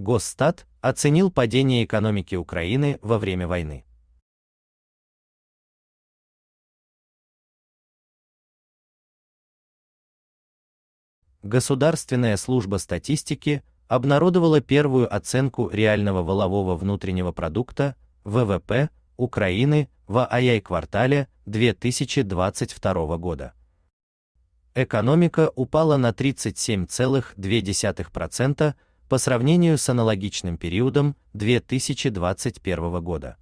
Госстат оценил падение экономики Украины во время войны. Государственная служба статистики обнародовала первую оценку реального волового внутреннего продукта ВВП Украины в АЯй-квартале 2022 года. Экономика упала на 37,2% по сравнению с аналогичным периодом 2021 года.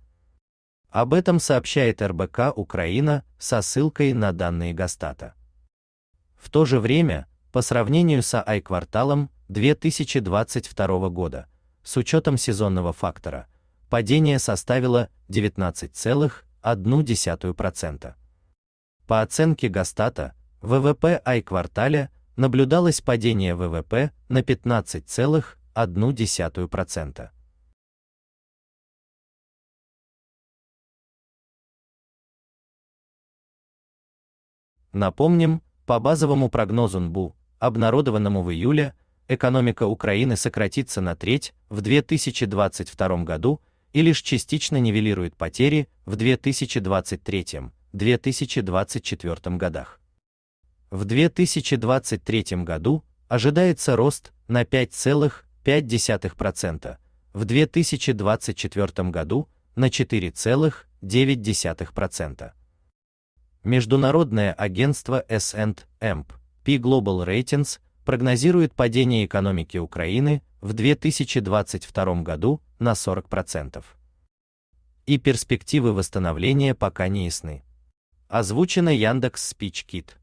Об этом сообщает РБК Украина со ссылкой на данные Гастата. В то же время, по сравнению с АИ-кварталом 2022 года, с учетом сезонного фактора, падение составило 19,1%. По оценке Гастата, ВВП АИ-кварталя наблюдалось падение ВВП на 15,1%. Напомним, по базовому прогнозу НБУ, обнародованному в июле, экономика Украины сократится на треть в 2022 году и лишь частично нивелирует потери в 2023-2024 годах. В 2023 году ожидается рост на 5,5%, в 2024 году на 4,9%. Международное агентство S&P P Global Ratings прогнозирует падение экономики Украины в 2022 году на 40%. И перспективы восстановления пока не ясны. Озвучено Яндекс Спичкит.